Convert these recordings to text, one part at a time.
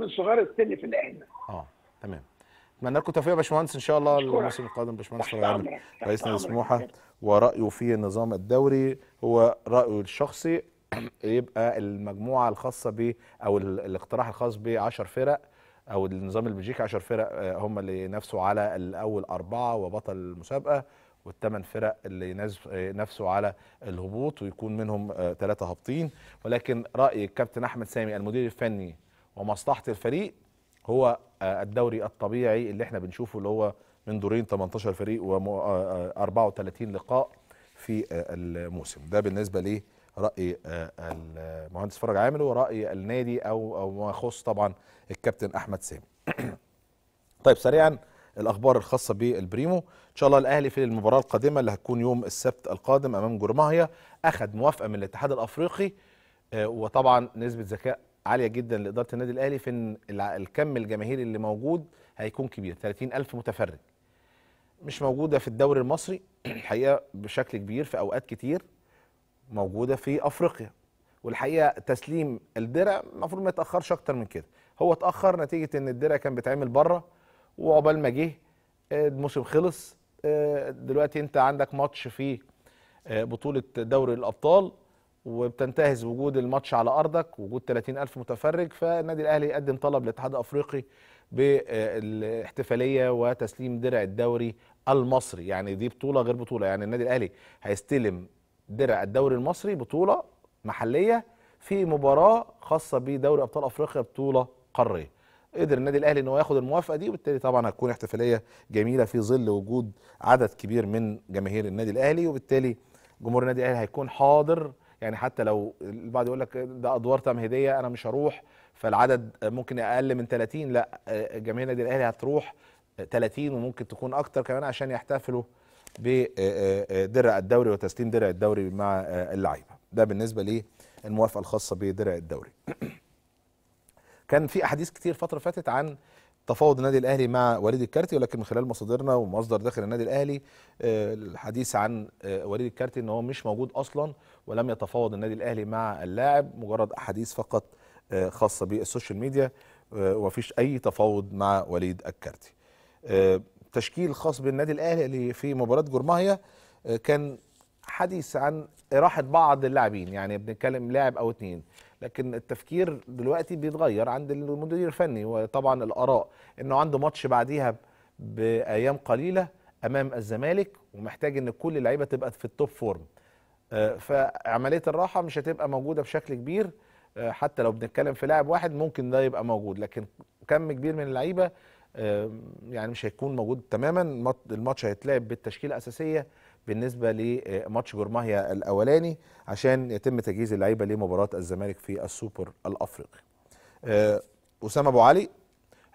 من صغار السن في الاهلي اه تمام اتمنى لكم التوفيق يا باشمهندس ان شاء الله الموسم القادم باشمهندس رئيس نادي سموحه ورايه في النظام الدوري هو رايه الشخصي يبقى المجموعه الخاصه ب او الاقتراح الخاص ب 10 فرق او النظام البلجيكي 10 فرق آه، هم اللي ينافسوا على الاول اربعه وبطل المسابقه والثمان فرق اللي ينافسوا على الهبوط ويكون منهم ثلاثه آه، هابطين ولكن راي الكابتن احمد سامي المدير الفني ومصلحه الفريق هو آه، الدوري الطبيعي اللي احنا بنشوفه اللي هو من دورين 18 فريق و34 آه، آه، لقاء في الموسم ده بالنسبه ليه راي المهندس فرج عامل وراي النادي او او ما يخص طبعا الكابتن احمد سامي طيب سريعا الاخبار الخاصه بالبريمو ان شاء الله الاهلي في المباراه القادمه اللي هتكون يوم السبت القادم امام جرماهيا اخذ موافقه من الاتحاد الافريقي وطبعا نسبه ذكاء عاليه جدا لاداره النادي الاهلي في ان الكم الجماهيري اللي موجود هيكون كبير 30000 متفرج مش موجوده في الدوري المصري الحقيقه بشكل كبير في اوقات كتير موجوده في افريقيا والحقيقه تسليم الدرع المفروض ما يتاخرش اكتر من كده هو اتاخر نتيجه ان الدرع كان بيتعمل بره وعقبال ما جه آه، الموسم خلص آه، دلوقتي انت عندك ماتش في آه، بطوله دوري الابطال وبتنتهز وجود الماتش على ارضك وجود 30000 متفرج فالنادي الاهلي قدم طلب للاتحاد الافريقي بالاحتفاليه وتسليم درع الدوري المصري يعني دي بطوله غير بطوله يعني النادي الاهلي هيستلم درع الدوري المصري بطوله محليه في مباراه خاصه بدوري ابطال افريقيا بطوله قاريه قدر النادي الاهلي ان هو ياخد الموافقه دي وبالتالي طبعا هتكون احتفاليه جميله في ظل وجود عدد كبير من جماهير النادي الاهلي وبالتالي جمهور النادي الاهلي هيكون حاضر يعني حتى لو البعض يقول لك ده ادوار تمهيديه انا مش هروح فالعدد ممكن اقل من 30 لا جماهير النادي الاهلي هتروح 30 وممكن تكون اكتر كمان عشان يحتفلوا بدرع الدوري وتسليم درع الدوري مع اللعيبه ده بالنسبه للموافقه الخاصه بدرع الدوري كان في احاديث كتير فتره فاتت عن تفاوض النادي الاهلي مع وليد الكارتي ولكن من خلال مصادرنا ومصدر داخل النادي الاهلي آه، الحديث عن آه، وليد الكارتي ان هو مش موجود اصلا ولم يتفاوض النادي الاهلي مع اللاعب مجرد احاديث فقط آه، خاصه بالسوشيال ميديا ومفيش اي تفاوض مع وليد الكارتي تشكيل خاص بالنادي الاهلي في مباراه جورماهيا كان حديث عن اراحه بعض اللاعبين يعني بنتكلم لاعب او اتنين لكن التفكير دلوقتي بيتغير عند المدير الفني وطبعا الاراء انه عنده ماتش بعديها بايام قليله امام الزمالك ومحتاج ان كل اللعيبه تبقى في التوب فورم آه، فعمليه الراحه مش هتبقى موجوده بشكل كبير آه، حتى لو بنتكلم في لاعب واحد ممكن ده يبقى موجود لكن كم كبير من اللعيبه يعني مش هيكون موجود تماما الماتش هيتلعب بالتشكيله الاساسيه بالنسبه لماتش آه، جورماهيا الاولاني عشان يتم تجهيز اللعيبه لمباراه الزمالك في السوبر الافريقي. آه، اسامه ابو علي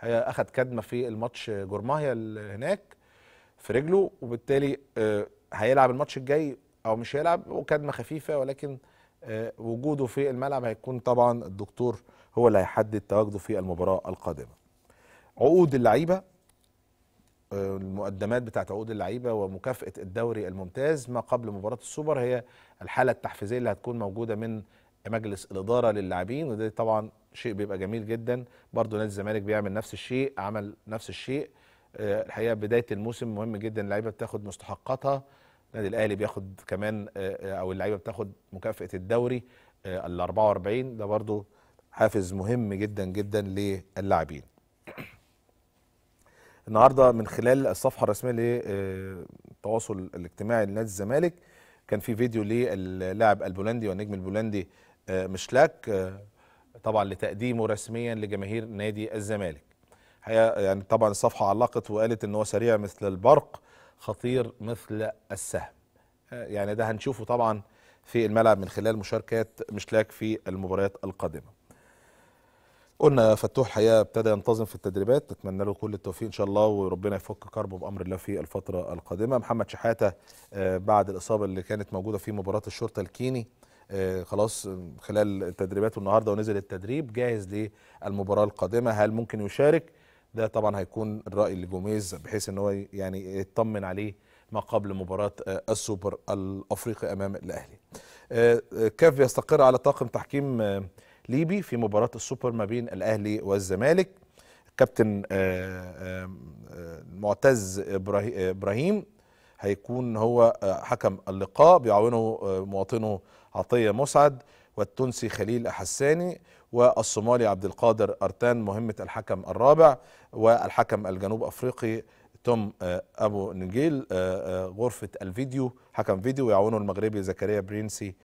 آه، اخذ كدمه في الماتش جورماهيا هناك في رجله وبالتالي هيلعب الماتش الجاي او مش هيلعب وكدمه خفيفه ولكن وجوده في الملعب هيكون طبعا الدكتور هو اللي هيحدد تواجده في المباراه القادمه. عقود اللعيبه المقدمات بتاعت عقود اللعيبه ومكافاه الدوري الممتاز ما قبل مباراه السوبر هي الحاله التحفيزيه اللي هتكون موجوده من مجلس الاداره للاعبين وده طبعا شيء بيبقى جميل جدا برضه نادي الزمالك بيعمل نفس الشيء عمل نفس الشيء آه، الحقيقه بدايه الموسم مهم جدا اللعيبه بتاخد مستحقاتها النادي الاهلي بياخد كمان آه، او اللعيبه بتاخد مكافاه الدوري آه، ال 44 ده برضه حافز مهم جدا جدا للاعبين النهارده من خلال الصفحه الرسميه للتواصل آه، الاجتماعي لنادي الزمالك كان في فيديو للاعب البولندي والنجم البولندي آه، مشلاك آه، طبعا لتقديمه رسميا لجماهير نادي الزمالك يعني طبعا الصفحه علقت وقالت ان هو سريع مثل البرق خطير مثل السهم يعني ده هنشوفه طبعا في الملعب من خلال مشاركات مشلاك في المباريات القادمه قلنا فتوح الحقيقه ابتدى ينتظم في التدريبات نتمنى له كل التوفيق ان شاء الله وربنا يفك كربه بامر الله في الفتره القادمه محمد شحاته آه، بعد الاصابه اللي كانت موجوده في مباراه الشرطه الكيني آه، خلاص خلال التدريبات النهارده ونزل التدريب جاهز للمباراه القادمه هل ممكن يشارك ده طبعا هيكون الراي لجوميز بحيث ان هو يعني يطمن عليه ما قبل مباراه آه، السوبر الافريقي امام الاهلي كاف يستقر على طاقم تحكيم ليبي في مباراة السوبر ما بين الأهلي والزمالك كابتن آه، آه، آه، معتز إبراهيم هيكون هو حكم اللقاء بيعاونه مواطنه عطية مسعد والتونسي خليل أحساني والصومالي عبد القادر أرتان مهمة الحكم الرابع والحكم الجنوب أفريقي توم أبو نجيل غرفة الفيديو حكم فيديو يعاونه المغربي زكريا برينسي